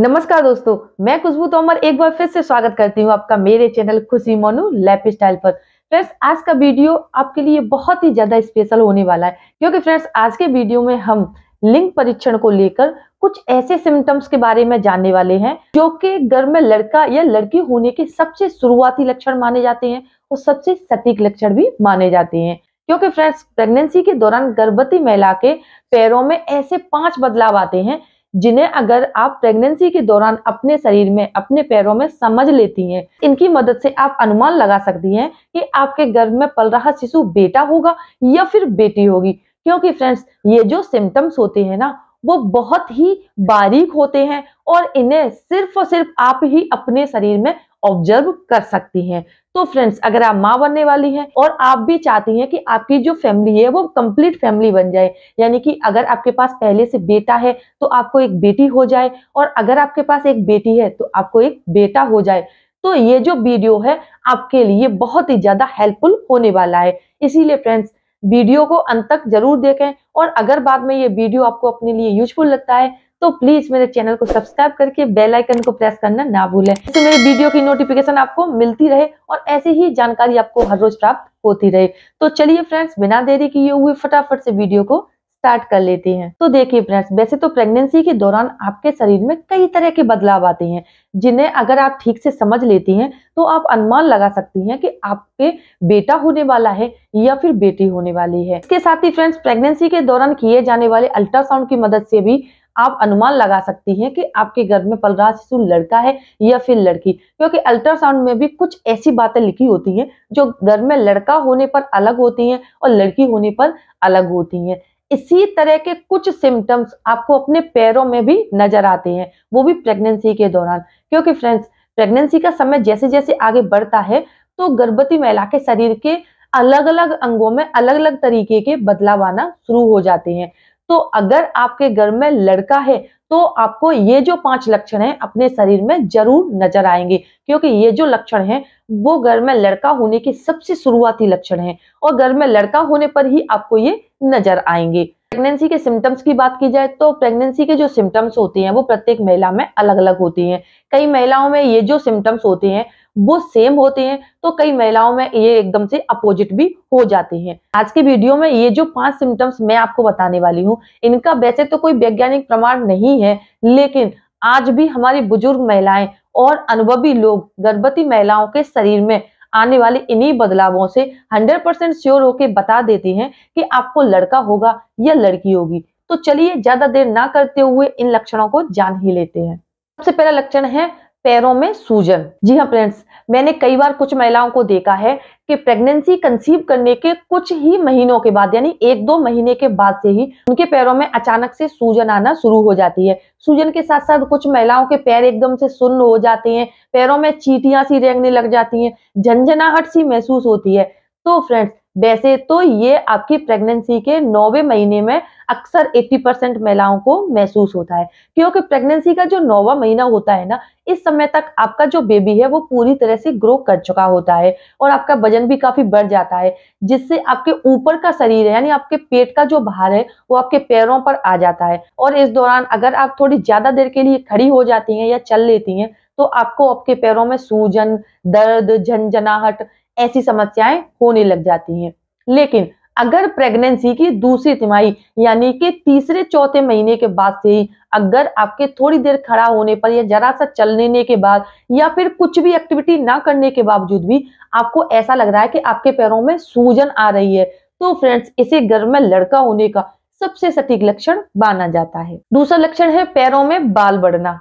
नमस्कार दोस्तों मैं खुशबू तोमर एक बार फिर से स्वागत करती हूँ आपका मेरे channel Khushi Monu life style पर फ्रेंड्स आज का वीडियो आपके लिए बहुत ही ज्यादा स्पेशल होने वाला है क्योंकि फ्रेंड्स आज के वीडियो में हम लिंग परीक्षण को लेकर कुछ ऐसे सिम्टम्स के बारे में जानने वाले हैं जो कि घर में लड़का या लड़की होने के सबसे शुरुआती लक्षण माने जाते हैं और सबसे सटीक लक्षण भी माने जाते हैं क्योंकि फ्रेंड्स प्रेगनेंसी के दौरान गर्भवती महिला के पैरों में ऐसे पांच बदलाव आते हैं जिन्हें अगर आप प्रेगनेंसी के दौरान अपने शरीर में अपने पैरों में समझ लेती हैं इनकी मदद से आप अनुमान लगा सकती हैं कि आपके गर्भ में पल रहा शिशु बेटा होगा या फिर बेटी होगी क्योंकि फ्रेंड्स ये जो सिम्टम्स होते हैं ना वो बहुत ही बारीक होते हैं और इन्हें सिर्फ और सिर्फ आप ही अपने शरीर में ऑब्जर्व कर सकती हैं तो फ्रेंड्स अगर आप माँ बनने वाली हैं और आप भी चाहती हैं कि आपकी जो फैमिली है वो कंप्लीट फैमिली बन जाए यानी कि अगर आपके पास पहले से बेटा है तो आपको एक बेटी हो जाए और अगर आपके पास एक बेटी है तो आपको एक बेटा हो जाए तो ये जो वीडियो है आपके लिए बहुत ही ज्यादा हेल्पफुल होने वाला है इसीलिए फ्रेंड्स वीडियो को अंत तक जरूर देखें और अगर बाद में ये वीडियो आपको अपने लिए यूजफुल लगता है तो प्लीज मेरे चैनल को सब्सक्राइब करके बेल आइकन को प्रेस करना ना भूलें तो मेरे वीडियो की नोटिफिकेशन आपको मिलती रहे और ऐसी ही जानकारी आपको हर रोज प्राप्त होती रहे तो चलिए फ्रेंड्स बिना देरी किए हुए फटाफट से वीडियो को स्टार्ट कर लेते हैं तो देखिए फ्रेंड्स वैसे तो प्रेगनेंसी के दौरान आपके शरीर में कई तरह के बदलाव आते हैं जिन्हें अगर आप ठीक से समझ लेती हैं तो आप अनुमान लगा सकती हैं कि आपके बेटा होने वाला है या फिर बेटी होने वाली है इसके साथ ही फ्रेंड्स प्रेगनेंसी के दौरान किए जाने वाले अल्ट्रासाउंड की मदद से भी आप अनुमान लगा सकती हैं कि आपके घर में पल रहा शिशु लड़का है या फिर लड़की क्योंकि अल्ट्रासाउंड में भी कुछ ऐसी बातें लिखी होती हैं जो घर में लड़का होने पर अलग होती हैं और लड़की होने पर अलग होती हैं इसी तरह के कुछ सिम्टम्स आपको अपने पैरों में भी नजर आते हैं वो भी प्रेगनेंसी के दौरान क्योंकि फ्रेंड्स प्रेगनेंसी का समय जैसे जैसे आगे बढ़ता है तो गर्भवती महिला के शरीर के अलग अलग अंगों में अलग अलग तरीके के बदलाव आना शुरू हो जाते हैं तो अगर आपके घर में लड़का है तो आपको ये जो पांच लक्षण हैं अपने शरीर में जरूर नजर आएंगे क्योंकि ये जो लक्षण हैं वो घर में लड़का होने के सबसे शुरुआती लक्षण हैं और घर में लड़का होने पर ही आपको ये नजर आएंगे प्रेगनेंसी के सिम्टम्स की बात की जाए तो प्रेगनेंसी के जो सिम्टम्स होते हैं वो प्रत्येक महिला में अलग अलग होती हैं कई महिलाओं में ये जो सिम्टम्स होते हैं वो सेम होते हैं तो कई महिलाओं में ये एकदम से अपोजिट भी हो जाते हैं आज के वीडियो में ये जो पांच सिम्टम्स मैं आपको बताने वाली हूँ इनका वैसे तो कोई वैज्ञानिक प्रमाण नहीं है लेकिन आज भी हमारी बुजुर्ग महिलाएं और अनुभवी लोग गर्भवती महिलाओं के शरीर में आने वाले इन्हीं बदलावों से 100 परसेंट श्योर होके बता देते हैं कि आपको लड़का होगा या लड़की होगी तो चलिए ज्यादा देर ना करते हुए इन लक्षणों को जान ही लेते हैं सबसे पहला लक्षण है पैरों में सूजन जी हाँ फ्रेंड्स मैंने कई बार कुछ महिलाओं को देखा है कि प्रेगनेंसी कंसीव करने के कुछ ही महीनों के बाद यानी एक दो महीने के बाद से ही उनके पैरों में अचानक से सूजन आना शुरू हो जाती है सूजन के साथ साथ कुछ महिलाओं के पैर एकदम से सुन्न हो जाते हैं पैरों में चीटियां सी रेंगने लग जाती हैं झंझनाहट सी महसूस होती है तो फ्रेंड्स वैसे तो ये आपकी प्रेगनेंसी के नौवे महीने में अक्सर 80 परसेंट महिलाओं को महसूस होता है क्योंकि प्रेगनेंसी का जो नौवा महीना होता है ना इस समय तक आपका जो बेबी है वो पूरी तरह से ग्रो कर चुका होता है और आपका वजन भी काफी बढ़ जाता है जिससे आपके ऊपर का शरीर है यानी आपके पेट का जो भार है वो आपके पैरों पर आ जाता है और इस दौरान अगर आप थोड़ी ज्यादा देर के लिए खड़ी हो जाती है या चल लेती है तो आपको आपके पैरों में सूजन दर्द झनझनाहट ऐसी समस्याएं होने लग जाती हैं लेकिन अगर प्रेगनेंसी की दूसरी तिमाही यानी कि तीसरे चौथे महीने के बाद से ही अगर आपके थोड़ी देर खड़ा होने पर या जरा सा चलने के बाद या फिर कुछ भी एक्टिविटी ना करने के बावजूद भी आपको ऐसा लग रहा है कि आपके पैरों में सूजन आ रही है तो फ्रेंड्स इसे घर में लड़का होने का सबसे सटीक लक्षण माना जाता है दूसरा लक्षण है पैरों में बाल बढ़ना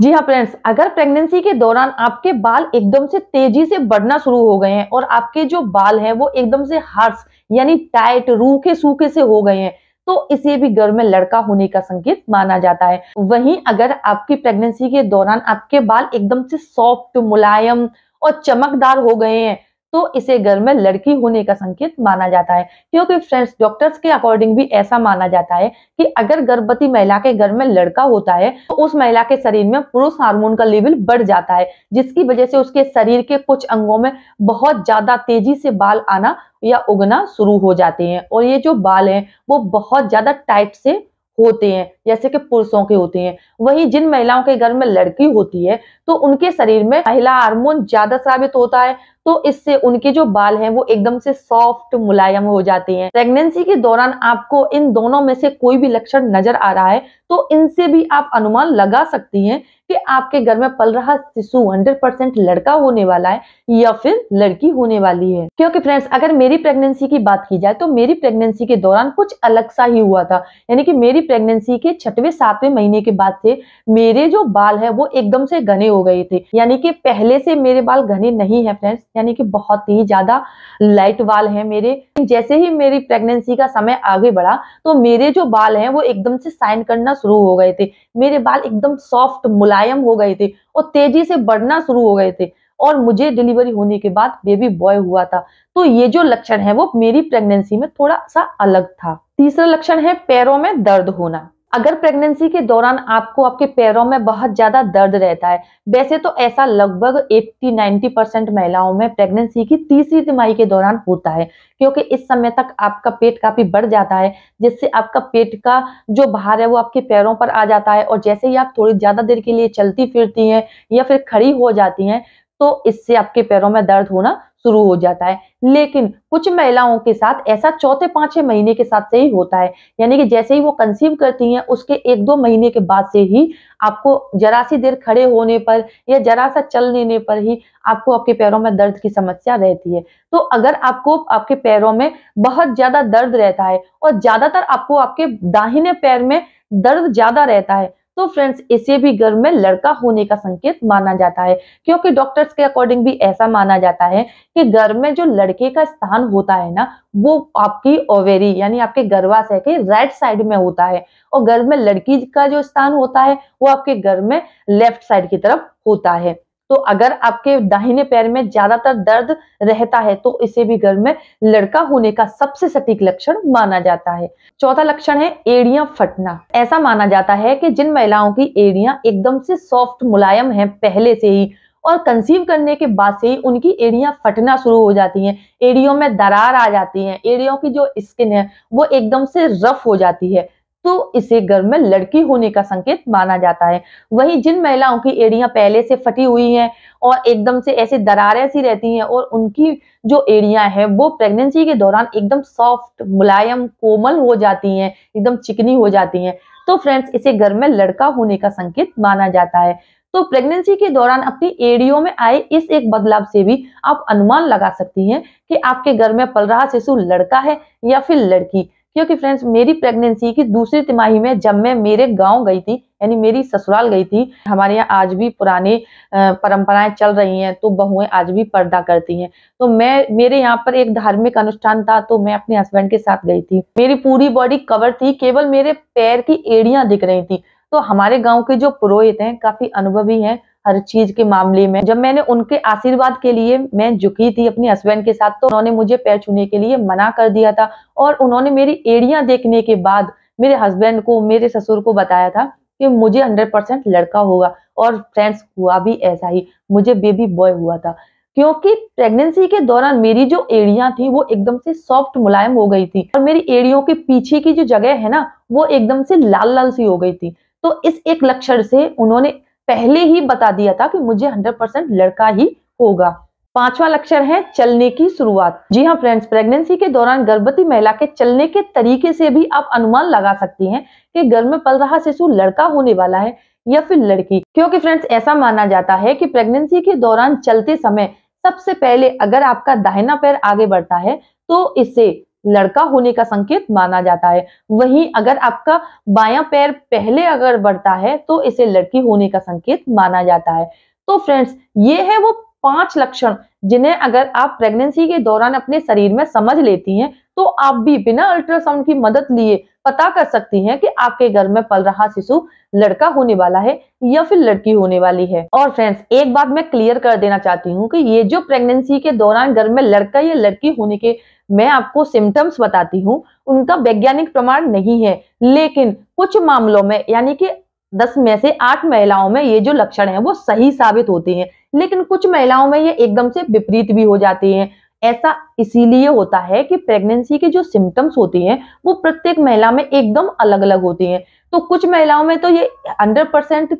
जी हाँ फ्रेंड्स अगर प्रेगनेंसी के दौरान आपके बाल एकदम से तेजी से बढ़ना शुरू हो गए हैं और आपके जो बाल हैं वो एकदम से हार्स यानी टाइट रूखे सूखे से हो गए हैं तो इसे भी घर में लड़का होने का संकेत माना जाता है वहीं अगर आपकी प्रेगनेंसी के दौरान आपके बाल एकदम से सॉफ्ट मुलायम और चमकदार हो गए हैं तो इसे घर में लड़की होने का संकेत माना जाता है क्योंकि फ्रेंड्स डॉक्टर्स के अकॉर्डिंग भी ऐसा माना जाता है कि अगर गर्भवती महिला के घर में लड़का होता है तो उस महिला के शरीर में पुरुष हार्मोन का लेवल बढ़ जाता है जिसकी वजह से उसके शरीर के कुछ अंगों में बहुत ज्यादा तेजी से बाल आना या उगना शुरू हो जाते हैं और ये जो बाल है वो बहुत ज्यादा टाइट से होते हैं जैसे कि पुरुषों के होते हैं वही जिन महिलाओं के घर में लड़की होती है तो उनके शरीर में महिला हार्मोन ज्यादा साबित होता है तो इससे उनके जो बाल हैं वो एकदम से सॉफ्ट मुलायम हो जाते हैं प्रेगनेंसी के दौरान आपको इन दोनों में से कोई भी लक्षण नजर आ रहा है तो इनसे भी आप अनुमान लगा सकती हैं कि आपके घर में पल रहा शिशु 100% लड़का होने वाला है या फिर लड़की होने वाली है क्योंकि फ्रेंड्स अगर मेरी प्रेगनेंसी की बात की जाए तो मेरी प्रेगनेंसी के दौरान कुछ अलग सा ही हुआ था यानी कि मेरी प्रेगनेंसी के छठवे सातवें महीने के बाद से मेरे जो बाल है वो एकदम से घने हो गए थे यानी कि पहले से मेरे बाल घने नहीं है फ्रेंड्स यानी कि बहुत ही ज्यादा लाइट बाल है मेरे जैसे ही मेरी प्रेगनेंसी का समय आगे बढ़ा तो मेरे जो बाल है वो एकदम से साइन करना शुरू हो गए थे मेरे बाल एकदम सॉफ्ट मुलायम मुलायम हो गए थे और तेजी से बढ़ना शुरू हो गए थे और मुझे डिलीवरी होने के बाद बेबी बॉय हुआ था तो ये जो लक्षण है वो मेरी प्रेगनेंसी में थोड़ा सा अलग था तीसरा लक्षण है पैरों में दर्द होना अगर प्रेगनेंसी के दौरान आपको आपके पैरों में बहुत ज्यादा दर्द रहता है वैसे तो ऐसा लगभग 80-90 परसेंट महिलाओं में प्रेगनेंसी की तीसरी तिमाही के दौरान होता है क्योंकि इस समय तक आपका पेट काफी बढ़ जाता है जिससे आपका पेट का जो भार है वो आपके पैरों पर आ जाता है और जैसे ही आप थोड़ी ज्यादा देर के लिए चलती फिरती है या फिर खड़ी हो जाती है तो इससे आपके पैरों में दर्द होना शुरू हो जाता है लेकिन कुछ महिलाओं के साथ ऐसा चौथे पांचवें महीने के साथ से ही होता है यानी कि जैसे ही वो कंसीव करती हैं उसके एक दो महीने के बाद से ही आपको जरा सी देर खड़े होने पर या जरा सा चल लेने पर ही आपको आपके पैरों में दर्द की समस्या रहती है तो अगर आपको आपके पैरों में बहुत ज्यादा दर्द रहता है और ज्यादातर आपको आपके दाहिने पैर में दर्द ज्यादा रहता है तो फ्रेंड्स इसे भी गर्भ में लड़का होने का संकेत माना जाता है क्योंकि डॉक्टर्स के अकॉर्डिंग भी ऐसा माना जाता है कि गर्भ में जो लड़के का स्थान होता है ना वो आपकी ओवेरी यानी आपके गर्भाशय के राइट साइड में होता है और गर्भ में लड़की का जो स्थान होता है वो आपके गर्भ में लेफ्ट साइड की तरफ होता है तो अगर आपके दाहिने पैर में ज्यादातर दर्द रहता है तो इसे भी गर्भ में लड़का होने का सबसे सटीक लक्षण माना जाता है चौथा लक्षण है एड़िया फटना ऐसा माना जाता है कि जिन महिलाओं की एड़िया एकदम से सॉफ्ट मुलायम है पहले से ही और कंसीव करने के बाद से ही उनकी एड़ियां फटना शुरू हो जाती हैं एड़ियों में दरार आ जाती है एड़ियों की जो स्किन है वो एकदम से रफ हो जाती है तो इसे घर में लड़की होने का संकेत माना जाता है वहीं जिन महिलाओं की एड़ियां पहले से फटी हुई हैं और एकदम से ऐसे दरारें सी रहती हैं और उनकी जो एड़ियां हैं वो प्रेगनेंसी के दौरान एकदम सॉफ्ट मुलायम कोमल हो जाती हैं एकदम चिकनी हो जाती हैं तो फ्रेंड्स इसे घर में लड़का होने का संकेत माना जाता है तो प्रेगनेंसी के दौरान अपनी एड़ियों में आए इस एक बदलाव से भी आप अनुमान लगा सकती हैं कि आपके घर में पल रहा शिशु लड़का है या फिर लड़की क्योंकि फ्रेंड्स मेरी प्रेगनेंसी की दूसरी तिमाही में जब मैं मेरे गांव गई थी यानी मेरी ससुराल गई थी हमारे यहाँ आज भी पुराने परंपराएं चल रही हैं तो बहुएं आज भी पर्दा करती हैं तो मैं मेरे यहाँ पर एक धार्मिक अनुष्ठान था तो मैं अपने हस्बैंड के साथ गई थी मेरी पूरी बॉडी कवर थी केवल मेरे पैर की एड़ियां दिख रही थी तो हमारे गाँव के जो पुरोहित हैं काफी अनुभवी हैं हर चीज के मामले में जब मैंने उनके आशीर्वाद के लिए मैं झुकी थी अपने हस्बैंड के साथ तो उन्होंने मुझे पैर छूने के लिए मना कर दिया था और उन्होंने मेरी एड़िया देखने के बाद मेरे हस्बैंड को मेरे ससुर को बताया था कि मुझे हंड्रेड परसेंट लड़का होगा और फ्रेंड्स हुआ भी ऐसा ही मुझे बेबी बॉय हुआ था क्योंकि प्रेगनेंसी के दौरान मेरी जो एड़िया थी वो एकदम से सॉफ्ट मुलायम हो गई थी और मेरी एड़ियों के पीछे की जो जगह है ना वो एकदम से लाल लाल सी हो गई थी तो इस एक लक्षण से उन्होंने पहले ही बता दिया था कि मुझे 100% लड़का ही होगा पांचवा लक्षण है चलने की शुरुआत जी हाँ फ्रेंड्स प्रेगनेंसी के दौरान गर्भवती महिला के चलने के तरीके से भी आप अनुमान लगा सकती हैं कि गर्भ में पल रहा शिशु लड़का होने वाला है या फिर लड़की क्योंकि फ्रेंड्स ऐसा माना जाता है कि प्रेगनेंसी के दौरान चलते समय सबसे पहले अगर आपका दाहिना पैर आगे बढ़ता है तो इससे लड़का होने का संकेत माना जाता है वहीं अगर आपका बायां पैर पहले अगर बढ़ता है तो इसे लड़की होने का संकेत माना जाता है तो फ्रेंड्स ये है वो पांच लक्षण जिन्हें अगर आप प्रेगनेंसी के दौरान अपने शरीर में समझ लेती हैं तो आप भी बिना अल्ट्रासाउंड की मदद लिए पता कर सकती हैं कि आपके घर में पल रहा शिशु लड़का होने वाला है या फिर लड़की होने वाली है और फ्रेंड्स एक बात मैं क्लियर कर देना चाहती हूँ कि ये जो प्रेगनेंसी के दौरान घर में लड़का या लड़की होने के मैं आपको सिम्टम्स बताती हूँ उनका वैज्ञानिक प्रमाण नहीं है लेकिन कुछ मामलों में यानी कि दस में से आठ महिलाओं में ये जो लक्षण है वो सही साबित होते हैं लेकिन कुछ महिलाओं में ये एकदम से विपरीत भी हो जाते हैं ऐसा इसीलिए होता है कि प्रेगनेंसी के जो सिम्टम्स होती हैं वो प्रत्येक महिला में एकदम अलग अलग होती हैं तो कुछ महिलाओं में तो ये हंड्रेड परसेंट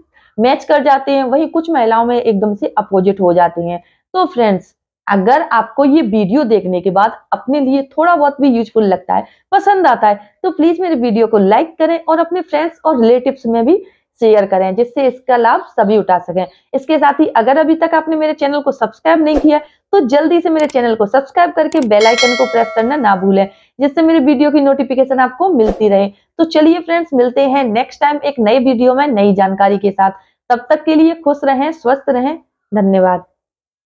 मैच कर जाते हैं वही कुछ महिलाओं में एकदम से अपोजिट हो जाते हैं तो फ्रेंड्स अगर आपको ये वीडियो देखने के बाद अपने लिए थोड़ा बहुत भी यूजफुल लगता है पसंद आता है तो प्लीज मेरे वीडियो को लाइक करें और अपने फ्रेंड्स और रिलेटिव्स में भी शेयर करें जिससे इसका लाभ सभी उठा सकें इसके साथ ही अगर अभी तक आपने मेरे चैनल को सब्सक्राइब नहीं किया तो जल्दी से मेरे चैनल को सब्सक्राइब करके बेल आइकन को प्रेस करना ना भूलें जिससे मेरे वीडियो की नोटिफिकेशन आपको मिलती रहे तो चलिए फ्रेंड्स मिलते हैं नेक्स्ट टाइम एक नई वीडियो में नई जानकारी के साथ तब तक के लिए खुश रहें स्वस्थ रहें धन्यवाद